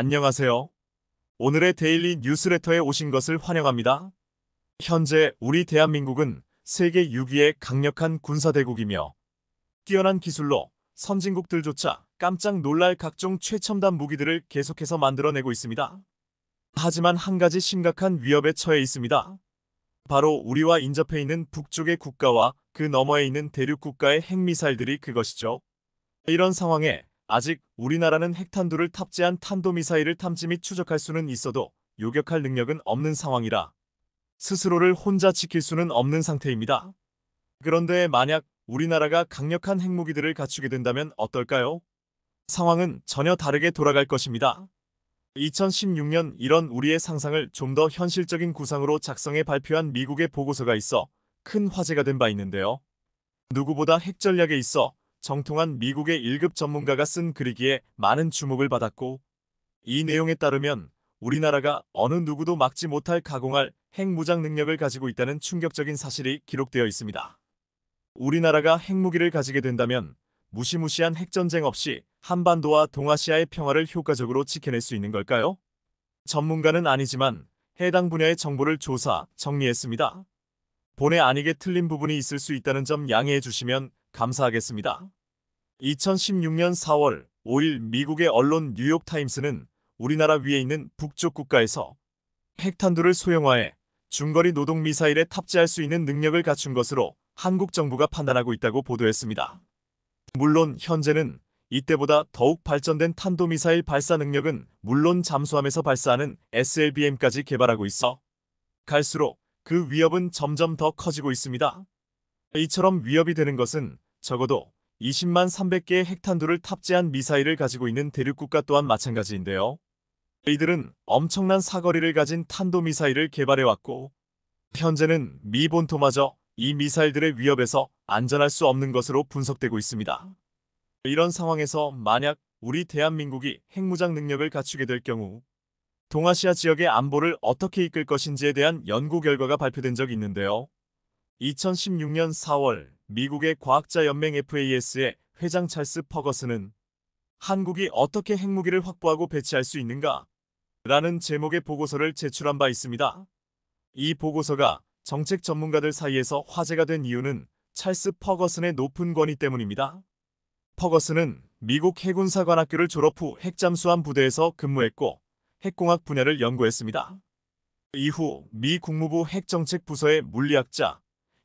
안녕하세요. 오늘의 데일리 뉴스레터에 오신 것을 환영합니다. 현재 우리 대한민국은 세계 6위의 강력한 군사대국이며 뛰어난 기술로 선진국들조차 깜짝 놀랄 각종 최첨단 무기들을 계속해서 만들어내고 있습니다. 하지만 한 가지 심각한 위협에 처해 있습니다. 바로 우리와 인접해 있는 북쪽의 국가와 그 너머에 있는 대륙국가의 핵미사일들이 그것이죠. 이런 상황에 아직 우리나라는 핵탄두를 탑재한 탄도미사일을 탐지 및 추적할 수는 있어도 요격할 능력은 없는 상황이라 스스로를 혼자 지킬 수는 없는 상태입니다. 그런데 만약 우리나라가 강력한 핵무기들을 갖추게 된다면 어떨까요? 상황은 전혀 다르게 돌아갈 것입니다. 2016년 이런 우리의 상상을 좀 더 현실적인 구상으로 작성해 발표한 미국의 보고서가 있어 큰 화제가 된 바 있는데요. 누구보다 핵전략에 있어 정통한 미국의 1급 전문가가 쓴 글이기에 많은 주목을 받았고 이 내용에 따르면 우리나라가 어느 누구도 막지 못할 가공할 핵무장 능력을 가지고 있다는 충격적인 사실이 기록되어 있습니다. 우리나라가 핵무기를 가지게 된다면 무시무시한 핵전쟁 없이 한반도와 동아시아의 평화를 효과적으로 지켜낼 수 있는 걸까요? 전문가는 아니지만 해당 분야의 정보를 조사, 정리했습니다. 본의 아니게 틀린 부분이 있을 수 있다는 점 양해해 주시면 감사하겠습니다. 2016년 4월 5일 미국의 언론 뉴욕타임스는 우리나라 위에 있는 북쪽 국가에서 핵탄두를 소형화해 중거리 노동 미사일에 탑재할 수 있는 능력을 갖춘 것으로 한국 정부가 판단하고 있다고 보도했습니다. 물론 현재는 이때보다 더욱 발전된 탄도미사일 발사 능력은 물론 잠수함에서 발사하는 SLBM까지 개발하고 있어 갈수록 그 위협은 점점 더 커지고 있습니다. 이처럼 위협이 되는 것은 적어도 20만 300개의 핵탄두를 탑재한 미사일을 가지고 있는 대륙국가 또한 마찬가지인데요. 이들은 엄청난 사거리를 가진 탄도미사일을 개발해왔고 현재는 미 본토마저 이 미사일들의 위협에서 안전할 수 없는 것으로 분석되고 있습니다. 이런 상황에서 만약 우리 대한민국이 핵무장 능력을 갖추게 될 경우 동아시아 지역의 안보를 어떻게 이끌 것인지에 대한 연구 결과가 발표된 적이 있는데요. 2016년 4월 미국의 과학자 연맹 FAS의 회장 찰스 퍼거슨은 한국이 어떻게 핵무기를 확보하고 배치할 수 있는가? 라는 제목의 보고서를 제출한 바 있습니다. 이 보고서가 정책 전문가들 사이에서 화제가 된 이유는 찰스 퍼거슨의 높은 권위 때문입니다. 퍼거슨은 미국 해군사관학교를 졸업 후 핵잠수함 부대에서 근무했고 핵공학 분야를 연구했습니다. 이후 미 국무부 핵정책 부서의 물리학자,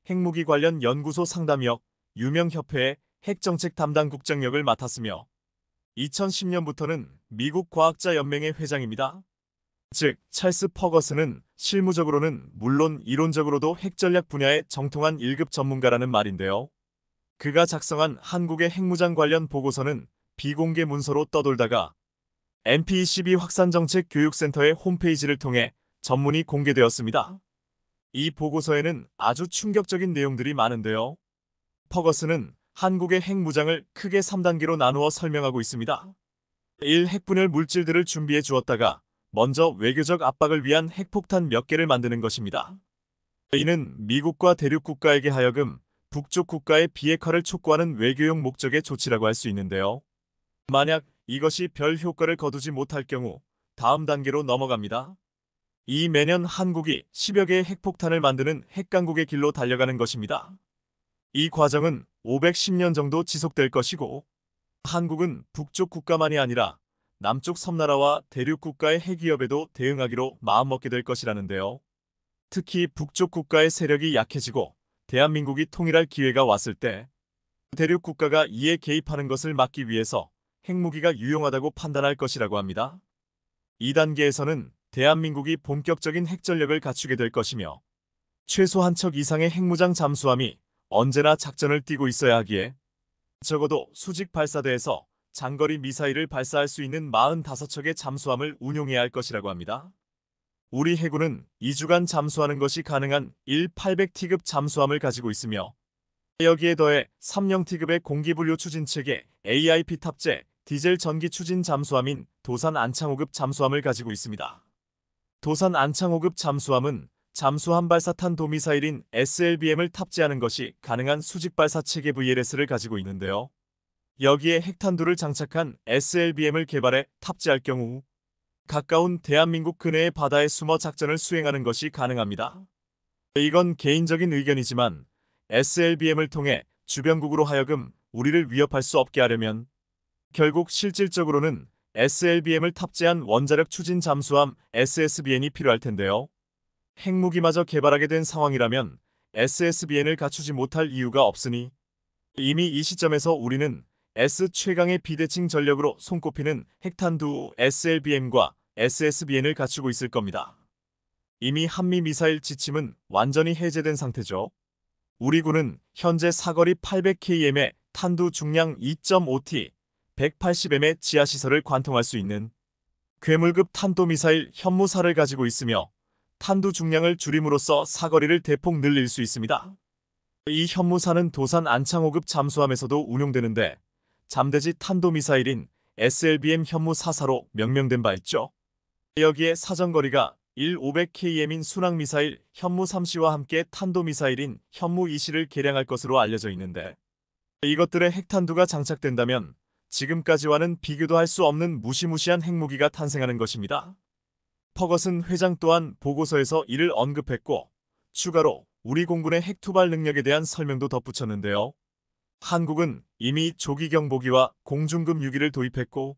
핵무기 관련 연구소 상담역, 유명협회의 핵정책 담당 국장역을 맡았으며 2010년부터는 미국 과학자연맹의 회장입니다. 즉, 찰스 퍼거슨은 실무적으로는 물론 이론적으로도 핵전략 분야의 정통한 1급 전문가라는 말인데요. 그가 작성한 한국의 핵무장 관련 보고서는 비공개 문서로 떠돌다가 NP12 e 확산정책 교육센터의 홈페이지를 통해 전문이 공개되었습니다. 이 보고서에는 아주 충격적인 내용들이 많은데요. 퍼거스는 한국의 핵무장을 크게 3단계로 나누어 설명하고 있습니다. 1. 핵분열 물질들을 준비해 주었다가 먼저 외교적 압박을 위한 핵폭탄 몇 개를 만드는 것입니다. 이는 미국과 대륙국가에게 하여금 북쪽 국가의 비핵화를 촉구하는 외교용 목적의 조치라고 할 수 있는데요. 만약 이것이 별 효과를 거두지 못할 경우 다음 단계로 넘어갑니다. 이 매년 한국이 10여 개의 핵폭탄을 만드는 핵강국의 길로 달려가는 것입니다. 이 과정은 510년 정도 지속될 것이고 한국은 북쪽 국가만이 아니라 남쪽 섬나라와 대륙 국가의 핵위협에도 대응하기로 마음먹게 될 것이라는데요. 특히 북쪽 국가의 세력이 약해지고 대한민국이 통일할 기회가 왔을 때 대륙 국가가 이에 개입하는 것을 막기 위해서 핵무기가 유용하다고 판단할 것이라고 합니다. 2단계에서는 대한민국이 본격적인 핵전력을 갖추게 될 것이며 최소 한 척 이상의 핵무장 잠수함이 언제나 작전을 띄고 있어야 하기에 적어도 수직 발사대에서 장거리 미사일을 발사할 수 있는 45척의 잠수함을 운용해야 할 것이라고 합니다. 우리 해군은 2주간 잠수하는 것이 가능한 1800T급 잠수함을 가지고 있으며 여기에 더해 3형 t 급의 공기분류 추진체계 AIP 탑재 디젤 전기 추진 잠수함인 도산 안창호급 잠수함을 가지고 있습니다. 도산 안창호급 잠수함은 잠수함 발사탄 도미사일인 SLBM을 탑재하는 것이 가능한 수직발사 체계 VLS를 가지고 있는데요. 여기에 핵탄두를 장착한 SLBM을 개발해 탑재할 경우 가까운 대한민국 근해의 바다에 숨어 작전을 수행하는 것이 가능합니다. 이건 개인적인 의견이지만 SLBM을 통해 주변국으로 하여금 우리를 위협할 수 없게 하려면 결국 실질적으로는 SLBM을 탑재한 원자력 추진 잠수함 SSBN이 필요할 텐데요. 핵무기마저 개발하게 된 상황이라면 SSBN을 갖추지 못할 이유가 없으니 이미 이 시점에서 우리는 S 최강의 비대칭 전력으로 손꼽히는 핵탄두 SLBM과 SSBN을 갖추고 있을 겁니다. 이미 한미 미사일 지침은 완전히 해제된 상태죠. 우리 군은 현재 사거리 800km의 탄두 중량 2.5T 180M의 지하시설을 관통할 수 있는 괴물급 탄도미사일 현무사를 가지고 있으며 탄두 중량을 줄임으로써 사거리를 대폭 늘릴 수 있습니다. 이 현무사는 도산 안창호급 잠수함에서도 운용되는데 잠대지 탄도미사일인 SLBM 현무사사로 명명된 바 있죠. 여기에 사정거리가 1500km인 순항미사일 현무3C와 함께 탄도미사일인 현무2C를 개량할 것으로 알려져 있는데 이것들의 핵탄두가 장착된다면 지금까지와는 비교도 할 수 없는 무시무시한 핵무기가 탄생하는 것입니다. 퍼거슨 회장 또한 보고서에서 이를 언급했고 추가로 우리 공군의 핵투발 능력에 대한 설명도 덧붙였는데요. 한국은 이미 조기 경보기와 공중급 유기를 도입했고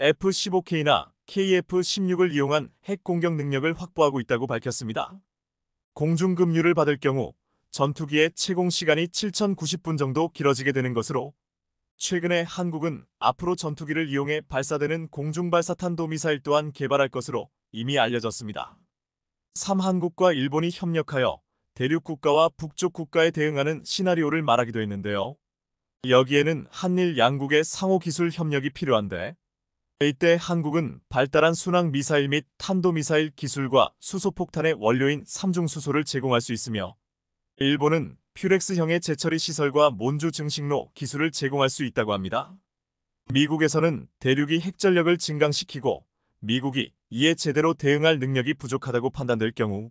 F-15K나 KF-16을 이용한 핵 공격 능력을 확보하고 있다고 밝혔습니다. 공중급유를 받을 경우 전투기의 채공 시간이 7,090분 정도 길어지게 되는 것으로 최근에 한국은 앞으로 전투기를 이용해 발사되는 공중발사탄도미사일 또한 개발할 것으로 이미 알려졌습니다. 3한국과 일본이 협력하여 대륙국가와 북쪽 국가에 대응하는 시나리오를 말하기도 했는데요. 여기에는 한일 양국의 상호 기술 협력이 필요한데 이때 한국은 발달한 순항 미사일 및 탄도미사일 기술과 수소폭탄의 원료인 삼중수소를 제공할 수 있으며 일본은 퓨렉스형의 재처리 시설과 몬조 증식로 기술을 제공할 수 있다고 합니다. 미국에서는 대륙이 핵전력을 증강시키고 미국이 이에 제대로 대응할 능력이 부족하다고 판단될 경우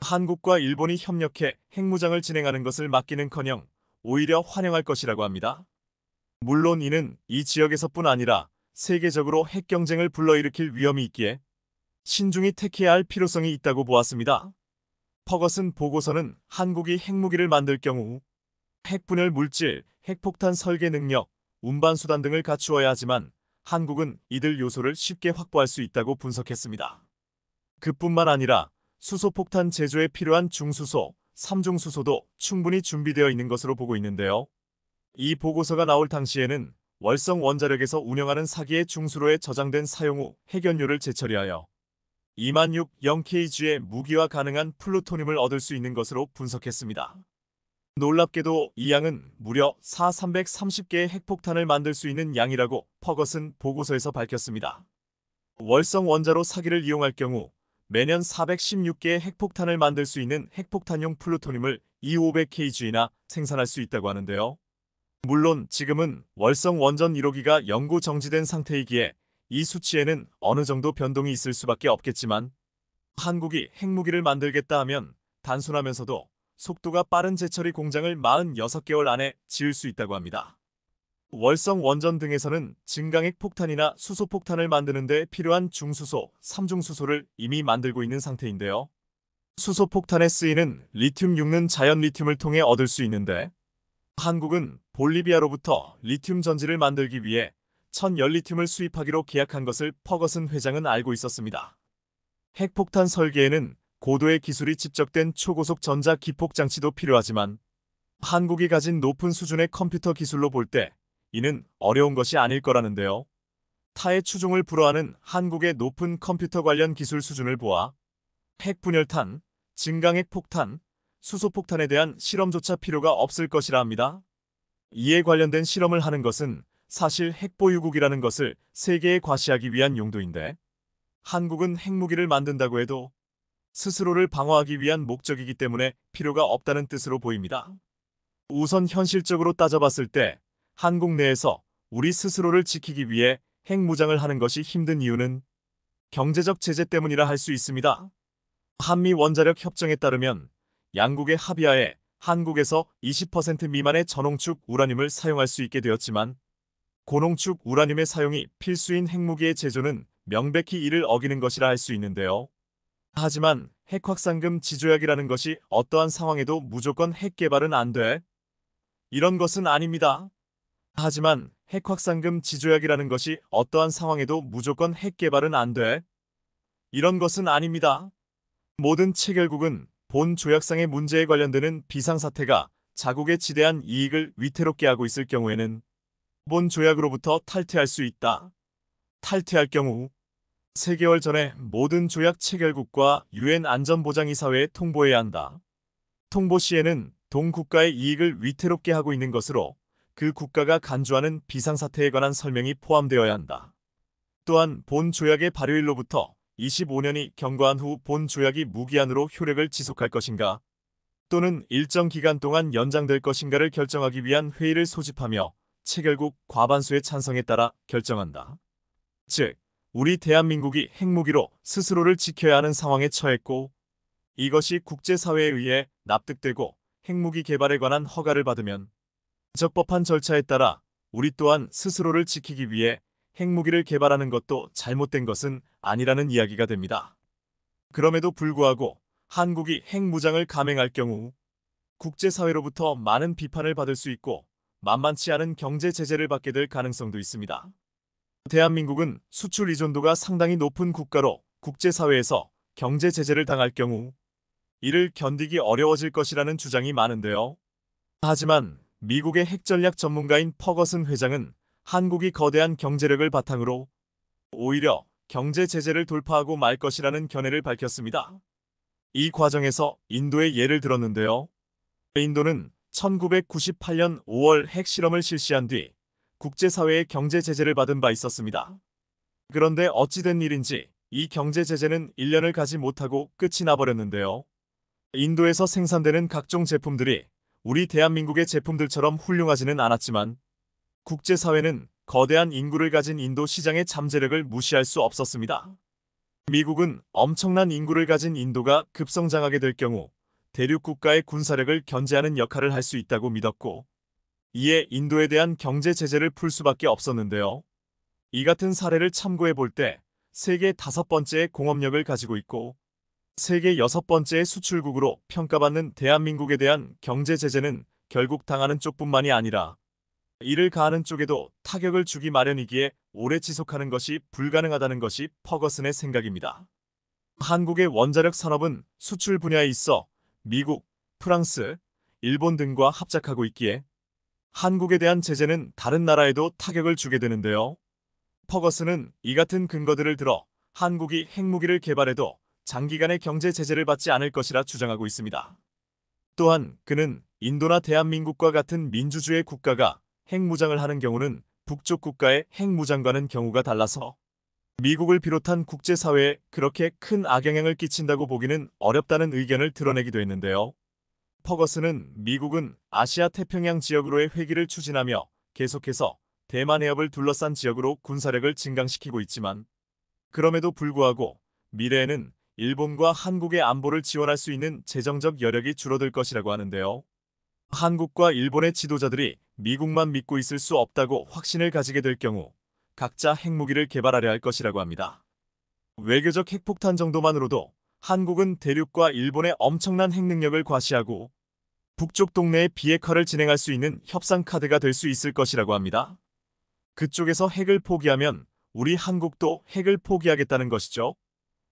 한국과 일본이 협력해 핵무장을 진행하는 것을 막기는커녕 오히려 환영할 것이라고 합니다. 물론 이는 이 지역에서뿐 아니라 세계적으로 핵 경쟁을 불러일으킬 위험이 있기에 신중히 택해야 할 필요성이 있다고 보았습니다. 퍼거슨 보고서는 한국이 핵무기를 만들 경우 핵분열 물질, 핵폭탄 설계 능력, 운반수단 등을 갖추어야 하지만 한국은 이들 요소를 쉽게 확보할 수 있다고 분석했습니다. 그뿐만 아니라 수소폭탄 제조에 필요한 중수소, 삼중수소도 충분히 준비되어 있는 것으로 보고 있는데요. 이 보고서가 나올 당시에는 월성 원자력에서 운영하는 사기의 중수로에 저장된 사용 후 핵연료를 재처리하여 2 60kg의 0 무기와 가능한 플루토늄을 얻을 수 있는 것으로 분석했습니다. 놀랍게도 이 양은 무려 4,330개의 핵폭탄을 만들 수 있는 양이라고 퍼거슨 보고서에서 밝혔습니다. 월성 원자로 사기를 이용할 경우 매년 416개의 핵폭탄을 만들 수 있는 핵폭탄용 플루토늄을 2,500kg나 이 생산할 수 있다고 하는데요. 물론 지금은 월성 원전 1호기가 연구 정지된 상태이기에 이 수치에는 어느 정도 변동이 있을 수밖에 없겠지만 한국이 핵무기를 만들겠다 하면 단순하면서도 속도가 빠른 제철이 공장을 46개월 안에 지을 수 있다고 합니다. 월성 원전 등에서는 증강핵 폭탄이나 수소폭탄을 만드는 데 필요한 중수소, 삼중수소를 이미 만들고 있는 상태인데요. 수소폭탄에 쓰이는 리튬 6는 자연 리튬을 통해 얻을 수 있는데 한국은 볼리비아로부터 리튬 전지를 만들기 위해 천 연리팀을 수입하기로 계약한 것을 퍼거슨 회장은 알고 있었습니다. 핵폭탄 설계에는 고도의 기술이 집적된 초고속 전자 기폭 장치도 필요하지만 한국이 가진 높은 수준의 컴퓨터 기술로 볼 때 이는 어려운 것이 아닐 거라는데요. 타의 추종을 불허하는 한국의 높은 컴퓨터 관련 기술 수준을 보아 핵분열탄, 증강핵 폭탄, 수소폭탄에 대한 실험조차 필요가 없을 것이라 합니다. 이에 관련된 실험을 하는 것은 사실 핵보유국이라는 것을 세계에 과시하기 위한 용도인데 한국은 핵무기를 만든다고 해도 스스로를 방어하기 위한 목적이기 때문에 필요가 없다는 뜻으로 보입니다. 우선 현실적으로 따져봤을 때 한국 내에서 우리 스스로를 지키기 위해 핵무장을 하는 것이 힘든 이유는 경제적 제재 때문이라 할 수 있습니다. 한미 원자력 협정에 따르면 양국의 합의하에 한국에서 20% 미만의 전홍축 우라늄을 사용할 수 있게 되었지만 고농축 우라늄의 사용이 필수인 핵무기의 제조는 명백히 이를 어기는 것이라 할 수 있는데요. 하지만 핵확산금 지조약이라는 것이 어떠한 상황에도 무조건 핵 개발은 안 돼. 이런 것은 아닙니다. 하지만 핵확산금 지조약이라는 것이 어떠한 상황에도 무조건 핵 개발은 안 돼. 이런 것은 아닙니다. 모든 체결국은 본 조약상의 문제에 관련되는 비상사태가 자국의 지대한 이익을 위태롭게 하고 있을 경우에는 본 조약으로부터 탈퇴할 수 있다. 탈퇴할 경우 3개월 전에 모든 조약 체결국과 유엔 안전보장이사회에 통보해야 한다. 통보 시에는 동국가의 이익을 위태롭게 하고 있는 것으로 그 국가가 간주하는 비상사태에 관한 설명이 포함되어야 한다. 또한 본 조약의 발효일로부터 25년이 경과한 후 본 조약이 무기한으로 효력을 지속할 것인가 또는 일정 기간 동안 연장될 것인가를 결정하기 위한 회의를 소집하며 체결국 과반수의 찬성에 따라 결정한다. 즉, 우리 대한민국이 핵무기로 스스로를 지켜야 하는 상황에 처했고 이것이 국제사회에 의해 납득되고 핵무기 개발에 관한 허가를 받으면 적법한 절차에 따라 우리 또한 스스로를 지키기 위해 핵무기를 개발하는 것도 잘못된 것은 아니라는 이야기가 됩니다. 그럼에도 불구하고 한국이 핵무장을 감행할 경우 국제사회로부터 많은 비판을 받을 수 있고 만만치 않은 경제 제재를 받게 될 가능성도 있습니다. 대한민국은 수출 의존도가 상당히 높은 국가로 국제사회에서 경제 제재를 당할 경우 이를 견디기 어려워질 것이라는 주장이 많은데요. 하지만 미국의 핵전략 전문가인 퍼거슨 회장은 한국이 거대한 경제력을 바탕으로 오히려 경제 제재를 돌파하고 말 것이라는 견해를 밝혔습니다. 이 과정에서 인도의 예를 들었는데요. 인도는 1998년 5월 핵실험을 실시한 뒤 국제사회의 경제 제재를 받은 바 있었습니다. 그런데 어찌된 일인지 이 경제 제재는 1년을 가지 못하고 끝이 나버렸는데요. 인도에서 생산되는 각종 제품들이 우리 대한민국의 제품들처럼 훌륭하지는 않았지만 국제사회는 거대한 인구를 가진 인도 시장의 잠재력을 무시할 수 없었습니다. 미국은 엄청난 인구를 가진 인도가 급성장하게 될 경우 대륙 국가의 군사력을 견제하는 역할을 할 수 있다고 믿었고 이에 인도에 대한 경제 제재를 풀 수밖에 없었는데요. 이 같은 사례를 참고해 볼 때 세계 다섯 번째의 공업력을 가지고 있고 세계 여섯 번째의 수출국으로 평가받는 대한민국에 대한 경제 제재는 결국 당하는 쪽뿐만이 아니라 이를 가하는 쪽에도 타격을 주기 마련이기에 오래 지속하는 것이 불가능하다는 것이 퍼거슨의 생각입니다. 한국의 원자력 산업은 수출 분야에 있어 미국, 프랑스, 일본 등과 합작하고 있기에 한국에 대한 제재는 다른 나라에도 타격을 주게 되는데요. 퍼거스는 이 같은 근거들을 들어 한국이 핵무기를 개발해도 장기간의 경제 제재를 받지 않을 것이라 주장하고 있습니다. 또한 그는 인도나 대한민국과 같은 민주주의 국가가 핵무장을 하는 경우는 북쪽 국가의 핵무장과는 경우가 달라서 미국을 비롯한 국제사회에 그렇게 큰 악영향을 끼친다고 보기는 어렵다는 의견을 드러내기도 했는데요. 퍼거스는 미국은 아시아 태평양 지역으로의 회기를 추진하며 계속해서 대만 해협을 둘러싼 지역으로 군사력을 증강시키고 있지만 그럼에도 불구하고 미래에는 일본과 한국의 안보를 지원할 수 있는 재정적 여력이 줄어들 것이라고 하는데요. 한국과 일본의 지도자들이 미국만 믿고 있을 수 없다고 확신을 가지게 될 경우 각자 핵무기를 개발하려 할 것이라고 합니다. 외교적 핵폭탄 정도만으로도 한국은 대륙과 일본의 엄청난 핵능력을 과시하고 북쪽 동네의 비핵화를 진행할 수 있는 협상 카드가 될 수 있을 것이라고 합니다. 그쪽에서 핵을 포기하면 우리 한국도 핵을 포기하겠다는 것이죠.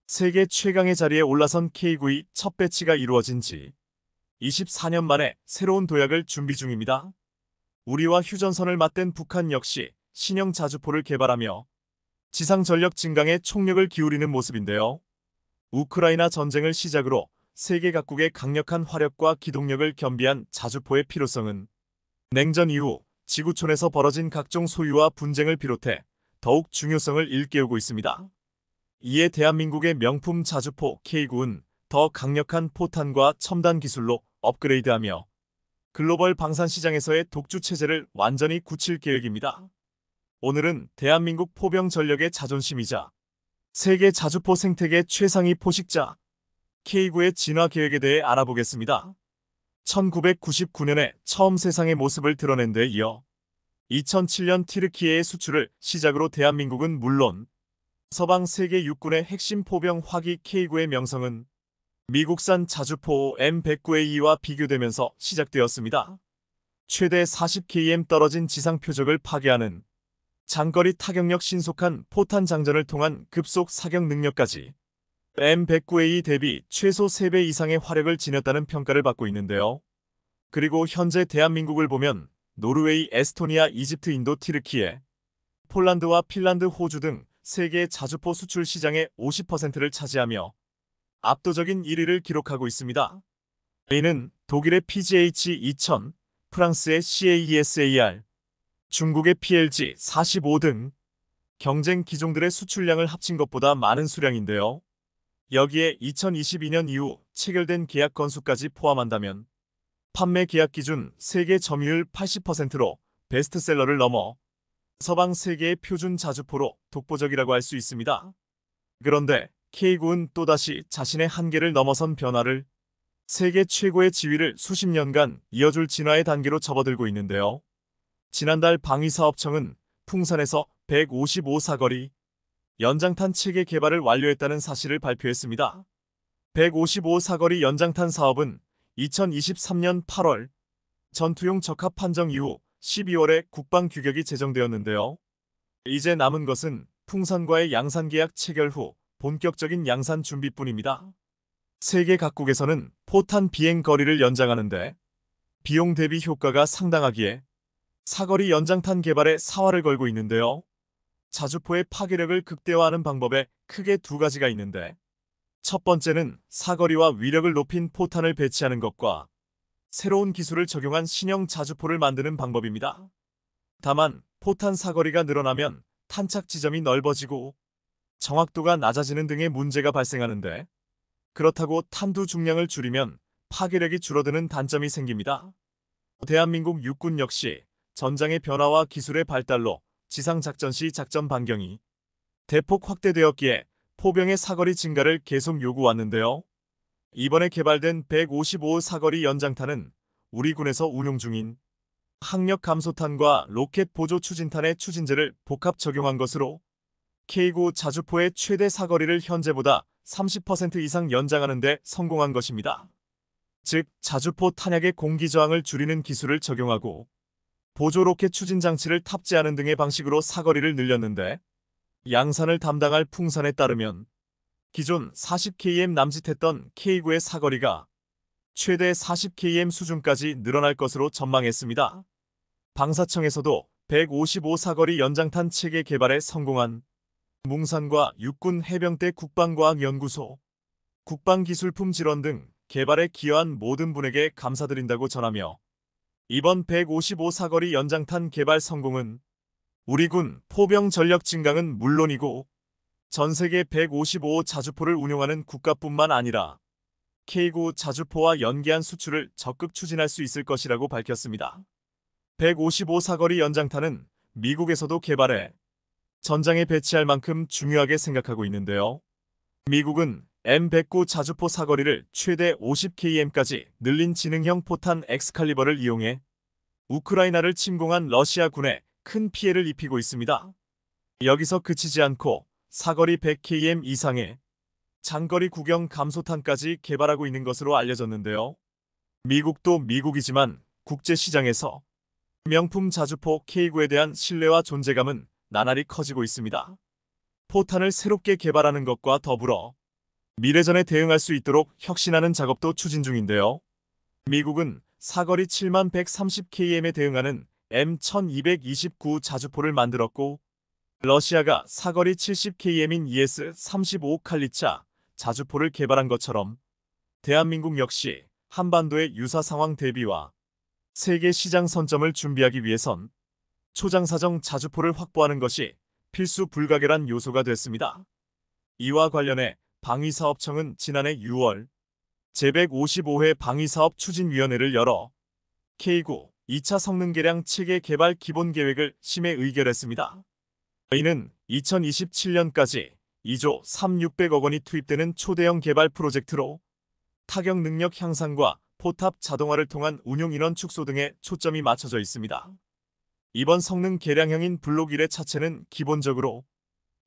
세계 최강의 자리에 올라선 K9의 첫 배치가 이루어진 지 24년 만에 새로운 도약을 준비 중입니다. 우리와 휴전선을 맞댄 북한 역시 신형 자주포를 개발하며 지상 전력 증강에 총력을 기울이는 모습인데요. 우크라이나 전쟁을 시작으로 세계 각국의 강력한 화력과 기동력을 겸비한 자주포의 필요성은 냉전 이후 지구촌에서 벌어진 각종 소유와 분쟁을 비롯해 더욱 중요성을 일깨우고 있습니다. 이에 대한민국의 명품 자주포 K9은 더 강력한 포탄과 첨단 기술로 업그레이드하며 글로벌 방산 시장에서의 독주 체제를 완전히 굳힐 계획입니다. 오늘은 대한민국 포병 전력의 자존심이자 세계 자주포 생태계 최상위 포식자 K9의 진화 계획에 대해 알아보겠습니다. 1999년에 처음 세상의 모습을 드러낸 데 이어 2007년 티르키에의 수출을 시작으로 대한민국은 물론 서방 세계 육군의 핵심 포병 화기 K9의 명성은 미국산 자주포 M109A와 비교되면서 시작되었습니다. 최대 40km 떨어진 지상 표적을 파괴하는 장거리 타격력 신속한 포탄 장전을 통한 급속 사격 능력까지 M109A 대비 최소 3배 이상의 화력을 지녔다는 평가를 받고 있는데요. 그리고 현재 대한민국을 보면 노르웨이, 에스토니아, 이집트, 인도, 티르키에 폴란드와 핀란드, 호주 등 세계 자주포 수출 시장의 50%를 차지하며 압도적인 1위를 기록하고 있습니다. a 는 독일의 PGH 2000, 프랑스의 CAESAR, 중국의 PLG 45등 경쟁 기종들의 수출량을 합친 것보다 많은 수량인데요. 여기에 2022년 이후 체결된 계약 건수까지 포함한다면 판매 계약 기준 세계 점유율 80%로 베스트셀러를 넘어 서방 세계의 표준 자주포로 독보적이라고 할 수 있습니다. 그런데 k 군 또다시 자신의 한계를 넘어선 변화를 세계 최고의 지위를 수십 년간 이어줄 진화의 단계로 접어들고 있는데요. 지난달 방위사업청은 풍산에서 155 사거리 연장탄 체계 개발을 완료했다는 사실을 발표했습니다. 155 사거리 연장탄 사업은 2023년 8월 전투용 적합 판정 이후 12월에 국방 규격이 제정되었는데요. 이제 남은 것은 풍산과의 양산 계약 체결 후 본격적인 양산 준비뿐입니다. 세계 각국에서는 포탄 비행 거리를 연장하는데 비용 대비 효과가 상당하기에 사거리 연장탄 개발에 사활을 걸고 있는데요. 자주포의 파괴력을 극대화하는 방법에 크게 두 가지가 있는데 첫 번째는 사거리와 위력을 높인 포탄을 배치하는 것과 새로운 기술을 적용한 신형 자주포를 만드는 방법입니다. 다만 포탄 사거리가 늘어나면 탄착 지점이 넓어지고 정확도가 낮아지는 등의 문제가 발생하는데 그렇다고 탄두 중량을 줄이면 파괴력이 줄어드는 단점이 생깁니다. 대한민국 육군 역시 전장의 변화와 기술의 발달로 지상작전 시 작전 반경이 대폭 확대되었기에 포병의 사거리 증가를 계속 요구왔는데요 이번에 개발된 155 사거리 연장탄은 우리 군에서 운용 중인 학력 감소탄과 로켓 보조 추진탄의 추진제를 복합 적용한 것으로 K9 자주포의 최대 사거리를 현재보다 30% 이상 연장하는 데 성공한 것입니다. 즉, 자주포 탄약의 공기 저항을 줄이는 기술을 적용하고 보조 로켓 추진 장치를 탑재하는 등의 방식으로 사거리를 늘렸는데 양산을 담당할 풍산에 따르면 기존 40km 남짓했던 K9의 사거리가 최대 40km 수준까지 늘어날 것으로 전망했습니다. 방사청에서도 155 사거리 연장탄 체계 개발에 성공한 뭉산과 육군 해병대 국방과학연구소, 국방기술품질원 등 개발에 기여한 모든 분에게 감사드린다고 전하며 이번 155사거리 연장탄 개발 성공은 우리 군 포병 전력 증강은 물론이고 전 세계 155 자주포를 운용하는 국가뿐만 아니라 K9 자주포와 연계한 수출을 적극 추진할 수 있을 것이라고 밝혔습니다. 155 사거리 연장탄은 미국에서도 개발해 전장에 배치할 만큼 중요하게 생각하고 있는데요. 미국은 M109 자주포 사거리를 최대 50km까지 늘린 지능형 포탄 엑스칼리버를 이용해 우크라이나를 침공한 러시아군에 큰 피해를 입히고 있습니다. 여기서 그치지 않고 사거리 100km 이상의 장거리 구경 감소탄까지 개발하고 있는 것으로 알려졌는데요. 미국도 미국이지만 국제시장에서 명품 자주포 K9에 대한 신뢰와 존재감은 나날이 커지고 있습니다. 포탄을 새롭게 개발하는 것과 더불어 미래전에 대응할 수 있도록 혁신하는 작업도 추진 중인데요. 미국은 사거리 7130km에 대응하는 M1229 자주포를 만들었고 러시아가 사거리 70km인 ES-35 칼리차 자주포를 개발한 것처럼 대한민국 역시 한반도의 유사 상황 대비와 세계 시장 선점을 준비하기 위해선 초장사정 자주포를 확보하는 것이 필수 불가결한 요소가 됐습니다. 이와 관련해 방위사업청은 지난해 6월 제155회 방위사업 추진위원회를 열어 K9 2차 성능개량 체계 개발 기본계획을 심의 의결했습니다. 이는 2027년까지 2조 3,600억 원이 투입되는 초대형 개발 프로젝트로 타격 능력 향상과 포탑 자동화를 통한 운용 인원 축소 등에 초점이 맞춰져 있습니다. 이번 성능 개량형인 블록 1의 차체는 기본적으로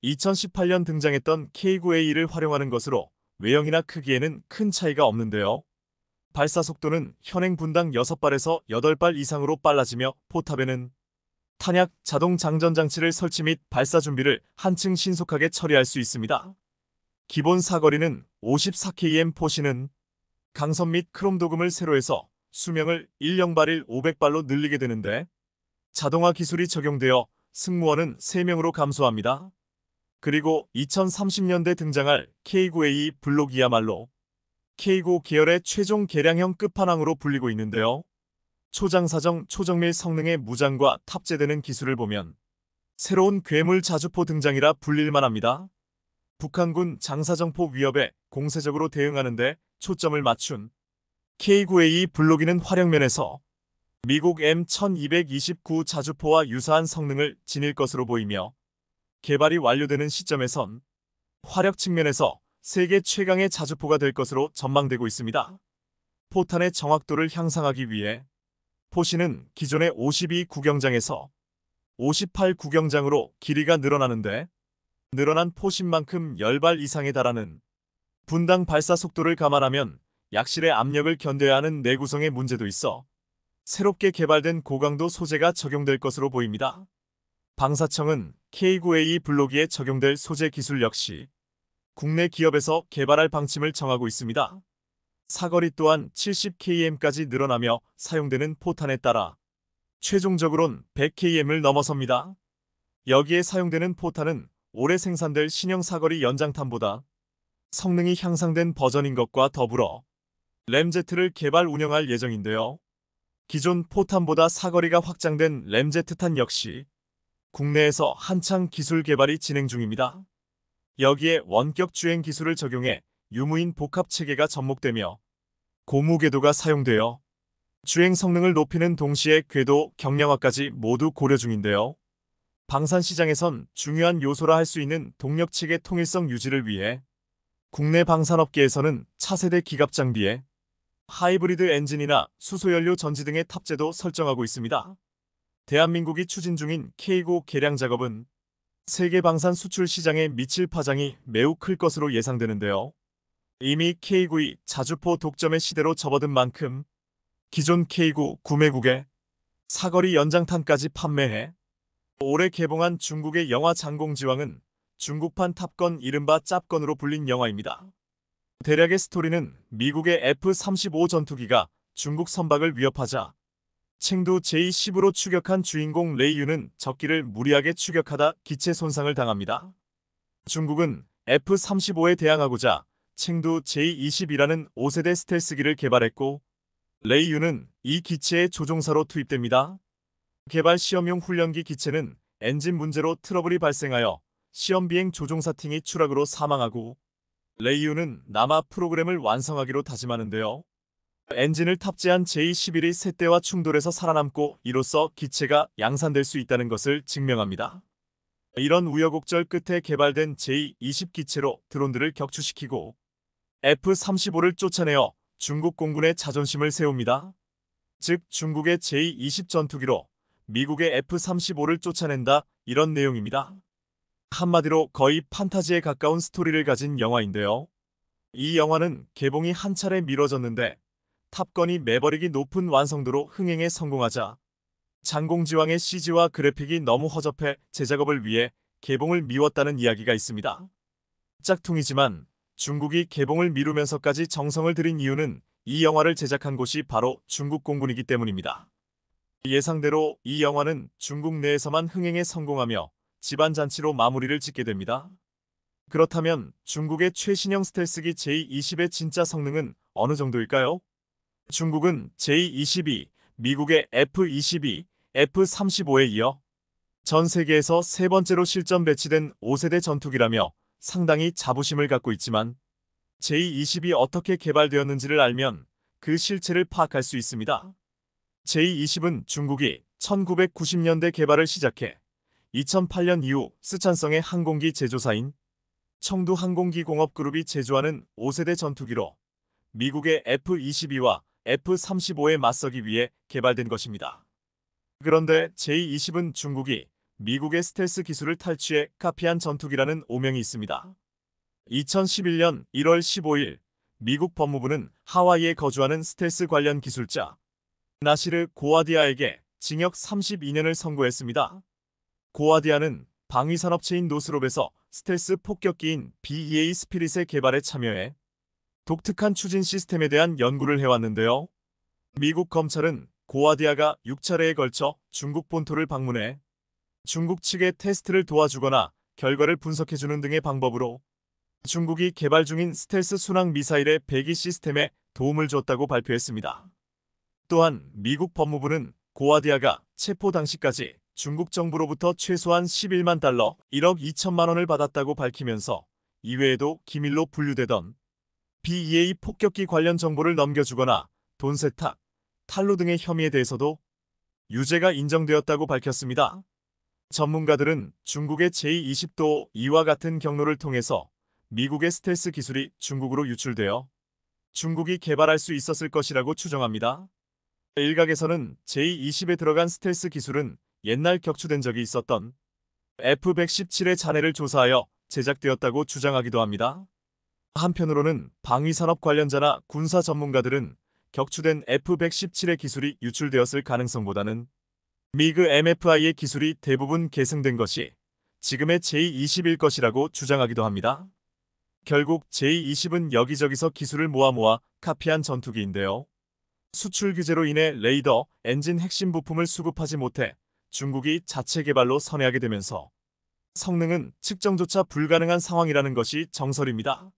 2018년 등장했던 k 9 a 1을 활용하는 것으로 외형이나 크기에는 큰 차이가 없는데요. 발사 속도는 현행 분당 6발에서 8발 이상으로 빨라지며 포탑에는 탄약 자동 장전 장치를 설치 및 발사 준비를 한층 신속하게 처리할 수 있습니다. 기본 사거리는 54km 포시는 강선 및 크롬 도금을 새로 해서 수명을 1 0 8일 500발로 늘리게 되는데 자동화 기술이 적용되어 승무원은 3명으로 감소합니다. 그리고 2030년대 등장할 K9A 블록이야말로 K9 계열의 최종 개량형 끝판왕으로 불리고 있는데요. 초장사정 초정밀 성능의 무장과 탑재되는 기술을 보면 새로운 괴물 자주포 등장이라 불릴만합니다. 북한군 장사정포 위협에 공세적으로 대응하는데 초점을 맞춘 K9A 블록이는 활용면에서 미국 M1229 자주포와 유사한 성능을 지닐 것으로 보이며 개발이 완료되는 시점에선 화력 측면에서 세계 최강의 자주포가 될 것으로 전망되고 있습니다. 포탄의 정확도를 향상하기 위해 포시는 기존의 52 구경장에서 58 구경장으로 길이가 늘어나는데 늘어난 포신만큼 10발 이상에 달하는 분당 발사 속도를 감안하면 약실의 압력을 견뎌야 하는 내구성의 문제도 있어 새롭게 개발된 고강도 소재가 적용될 것으로 보입니다. 방사청은 K9A 블록기에 적용될 소재 기술 역시 국내 기업에서 개발할 방침을 정하고 있습니다. 사거리 또한 70km까지 늘어나며 사용되는 포탄에 따라 최종적으론 100km을 넘어섭니다. 여기에 사용되는 포탄은 올해 생산될 신형 사거리 연장탄보다 성능이 향상된 버전인 것과 더불어 램제트를 개발 운영할 예정인데요. 기존 포탄보다 사거리가 확장된 램제트탄 역시 국내에서 한창 기술 개발이 진행 중입니다. 여기에 원격 주행 기술을 적용해 유무인 복합 체계가 접목되며 고무 궤도가 사용되어 주행 성능을 높이는 동시에 궤도 경량화까지 모두 고려 중인데요. 방산 시장에선 중요한 요소라 할 수 있는 동력 체계 통일성 유지를 위해 국내 방산업계에서는 차세대 기갑 장비에 하이브리드 엔진이나 수소연료 전지 등의 탑재도 설정하고 있습니다. 대한민국이 추진 중인 K9 개량 작업은 세계 방산 수출 시장에 미칠 파장이 매우 클 것으로 예상되는데요. 이미 K9이 자주포 독점의 시대로 접어든 만큼 기존 K9 구매국에 사거리 연장탄까지 판매해 올해 개봉한 중국의 영화 장공지왕은 중국판 탑건 이른바 짭건으로 불린 영화입니다. 대략의 스토리는 미국의 F-35 전투기가 중국 선박을 위협하자 칭도 제1 0으로 추격한 주인공 레이유는 적기를 무리하게 추격하다 기체 손상을 당합니다. 중국은 F-35에 대항하고자 칭도 J-20이라는 5세대 스텔스기를 개발했고 레이유는 이 기체의 조종사로 투입됩니다. 개발 시험용 훈련기 기체는 엔진 문제로 트러블이 발생하여 시험비행 조종사 팀이 추락으로 사망하고 레이유는 남아 프로그램을 완성하기로 다짐하는데요. 엔진을 탑재한 J11이 새때와 충돌해서 살아남고 이로써 기체가 양산될 수 있다는 것을 증명합니다. 이런 우여곡절 끝에 개발된 J20 기체로 드론들을 격추시키고 F-35를 쫓아내어 중국 공군의 자존심을 세웁니다. 즉 중국의 J-20 전투기로 미국의 F-35를 쫓아낸다 이런 내용입니다. 한마디로 거의 판타지에 가까운 스토리를 가진 영화인데요. 이 영화는 개봉이 한 차례 미뤄졌는데 탑건이 매버릭이 높은 완성도로 흥행에 성공하자 장공지왕의 CG와 그래픽이 너무 허접해 제작업을 위해 개봉을 미웠다는 이야기가 있습니다. 짝퉁이지만 중국이 개봉을 미루면서까지 정성을 들인 이유는 이 영화를 제작한 곳이 바로 중국 공군이기 때문입니다. 예상대로 이 영화는 중국 내에서만 흥행에 성공하며 집안 잔치로 마무리를 짓게 됩니다. 그렇다면 중국의 최신형 스텔스기 J-20의 진짜 성능은 어느 정도일까요? 중국은 J-22, 미국의 F-22, F-35에 이어 전 세계에서 세 번째로 실전 배치된 5세대 전투기라며 상당히 자부심을 갖고 있지만 J-22 어떻게 개발되었는지를 알면 그 실체를 파악할 수 있습니다. J-20은 중국이 1990년대 개발을 시작해 2008년 이후 스촨성의 항공기 제조사인 청두 항공기공업그룹이 제조하는 5세대 전투기로 미국의 F-22와 F-35에 맞서기 위해 개발된 것입니다. 그런데 J-20은 중국이 미국의 스텔스 기술을 탈취해 카피한 전투기라는 오명이 있습니다. 2011년 1월 15일 미국 법무부는 하와이에 거주하는 스텔스 관련 기술자 나시르 고아디아에게 징역 32년을 선고했습니다. 고아디아는 방위산업체인 노스롭에서 스텔스 폭격기인 BEA 스피릿의 개발에 참여해 독특한 추진 시스템에 대한 연구를 해왔는데요. 미국 검찰은 고아디아가 6차례에 걸쳐 중국 본토를 방문해 중국 측의 테스트를 도와주거나 결과를 분석해주는 등의 방법으로 중국이 개발 중인 스텔스 순항 미사일의 배기 시스템에 도움을 줬다고 발표했습니다. 또한 미국 법무부는 고아디아가 체포 당시까지 중국 정부로부터 최소한 11만 달러 1억 2천만 원을 받았다고 밝히면서 이외에도 기밀로 분류되던 BEA 폭격기 관련 정보를 넘겨주거나 돈 세탁, 탈루 등의 혐의에 대해서도 유죄가 인정되었다고 밝혔습니다. 전문가들은 중국의 제20도 이와 같은 경로를 통해서 미국의 스텔스 기술이 중국으로 유출되어 중국이 개발할 수 있었을 것이라고 추정합니다. 일각에서는 제20에 들어간 스텔스 기술은 옛날 격추된 적이 있었던 F-117의 잔해를 조사하여 제작되었다고 주장하기도 합니다. 한편으로는 방위산업 관련자나 군사 전문가들은 격추된 F-117의 기술이 유출되었을 가능성보다는 미그 MFI의 기술이 대부분 계승된 것이 지금의 제2 1 것이라고 주장하기도 합니다. 결국 제20은 여기저기서 기술을 모아 모아 카피한 전투기인데요. 수출 규제로 인해 레이더, 엔진 핵심 부품을 수급하지 못해 중국이 자체 개발로 선회하게 되면서 성능은 측정조차 불가능한 상황이라는 것이 정설입니다.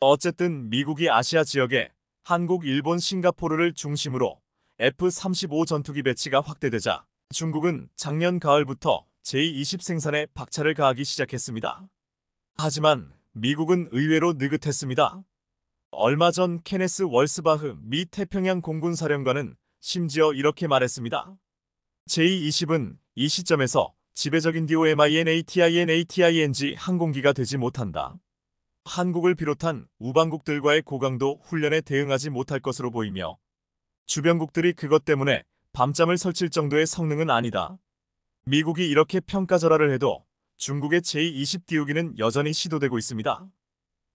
어쨌든 미국이 아시아 지역에 한국, 일본, 싱가포르를 중심으로 F-35 전투기 배치가 확대되자 중국은 작년 가을부터 제20 생산에 박차를 가하기 시작했습니다. 하지만 미국은 의외로 느긋했습니다. 얼마 전 케네스 월스바흐 미 태평양 공군 사령관은 심지어 이렇게 말했습니다. j 2 0은이 시점에서 지배적인 DOMINATINATING 항공기가 되지 못한다. 한국을 비롯한 우방국들과의 고강도 훈련에 대응하지 못할 것으로 보이며 주변국들이 그것 때문에 밤잠을 설칠 정도의 성능은 아니다. 미국이 이렇게 평가절하를 해도 중국의 제20 띄우기는 여전히 시도되고 있습니다.